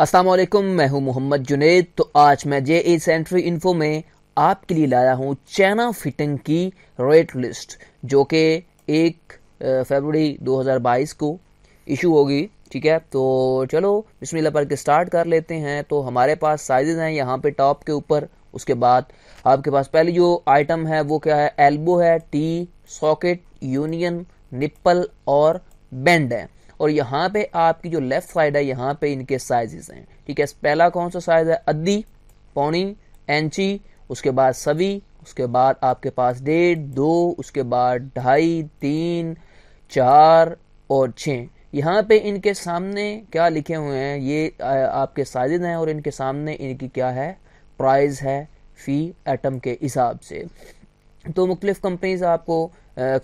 असलम मैं हूं मोहम्मद जुनेद तो आज मैं जे ए सेंट्री इन्फो में आपके लिए लाया हूं चाइना फिटिंग की रेट लिस्ट जो कि एक फरवरी 2022 को इशू होगी ठीक है तो चलो बिस्मिल्लाह पर के स्टार्ट कर लेते हैं तो हमारे पास साइजेज हैं यहाँ पे टॉप के ऊपर उसके बाद आपके पास पहले जो आइटम है वो क्या है एल्बो है टी सॉकेट यूनियन निप्पल और बेंड है और यहाँ पे आपकी जो लेफ्ट साइड है यहाँ पे इनके साइजेस हैं ठीक है पहला कौन सा साइज है अद्दी पौनी एंची उसके बाद सवी उसके बाद आपके पास डेढ़ दो उसके बाद ढाई तीन चार और छ यहाँ पे इनके सामने क्या लिखे हुए हैं ये आपके साजिद हैं और इनके सामने इनकी क्या है प्राइस है फ़ी एटम के हिसाब से तो मुख्तलिफ़ कंपनीज आपको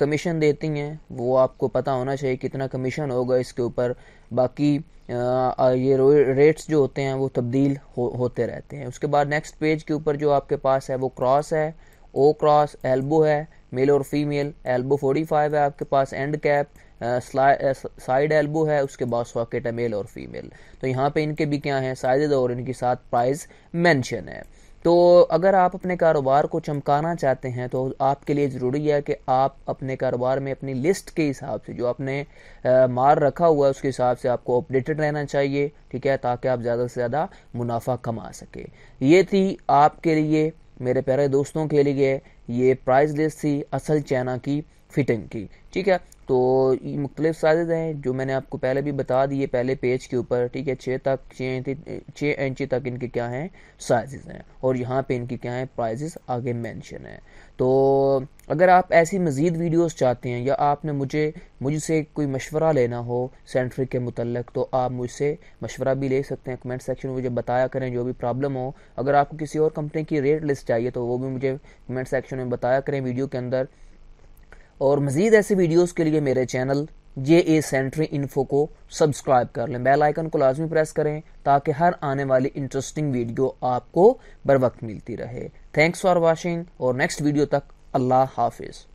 कमीशन देती हैं वो आपको पता होना चाहिए कितना कमीशन होगा इसके ऊपर बाकी आ, ये रेट्स जो होते हैं वो तब्दील हो, होते रहते हैं उसके बाद नेक्स्ट पेज के ऊपर जो आपके पास है वो क्रॉस है ओ क्रॉस एल्बो है मेल और फीमेल एल्बो 45 है आपके पास एंड कैप साइड एल्बो है उसके बाद सॉकेट है मेल और फीमेल तो यहाँ पे इनके भी क्या है साइज और इनके साथ प्राइस मेंशन है तो अगर आप अपने कारोबार को चमकाना चाहते हैं तो आपके लिए ज़रूरी है कि आप अपने कारोबार में अपनी लिस्ट के हिसाब से जो आपने आ, मार रखा हुआ है उसके हिसाब से आपको अपडेटेड रहना चाहिए ठीक है ताकि आप ज़्यादा से ज़्यादा मुनाफा कमा सके ये थी आपके लिए मेरे प्यारे दोस्तों के लिए ये प्राइस लिस्ट थी असल चैना की फिटिंग की ठीक है तो ये मुख्तलिफ साइज़ हैं जो मैंने आपको पहले भी बता दिए पहले पेज के ऊपर ठीक है छः तक छः छः इंची तक इनके क्या हैं साइज हैं और यहाँ पे इनके क्या हैं प्राइजेस आगे मेंशन हैं तो अगर आप ऐसी मज़ीद वीडियोस चाहते हैं या आपने मुझे मुझसे कोई मशवरा लेना हो सेंट्रिक के मुतलक तो आप मुझसे मशवरा भी ले सकते हैं कमेंट सेक्शन में मुझे बताया करें जो भी प्रॉब्लम हो अगर आपको किसी और कंपनी की रेट लिस्ट चाहिए तो वो भी मुझे कमेंट सेक्शन में बताया करें वीडियो के अंदर और मज़ीद ऐसी वीडियोस के लिए मेरे channel J A sentry info को सब्सक्राइब कर लें बेल आइकन को लाजमी प्रेस करें ताकि हर आने वाली इंटरेस्टिंग वीडियो आपको बर वक्त मिलती रहे थैंक्स फॉर वॉचिंग और नेक्स्ट वीडियो तक अल्लाह हाफिज़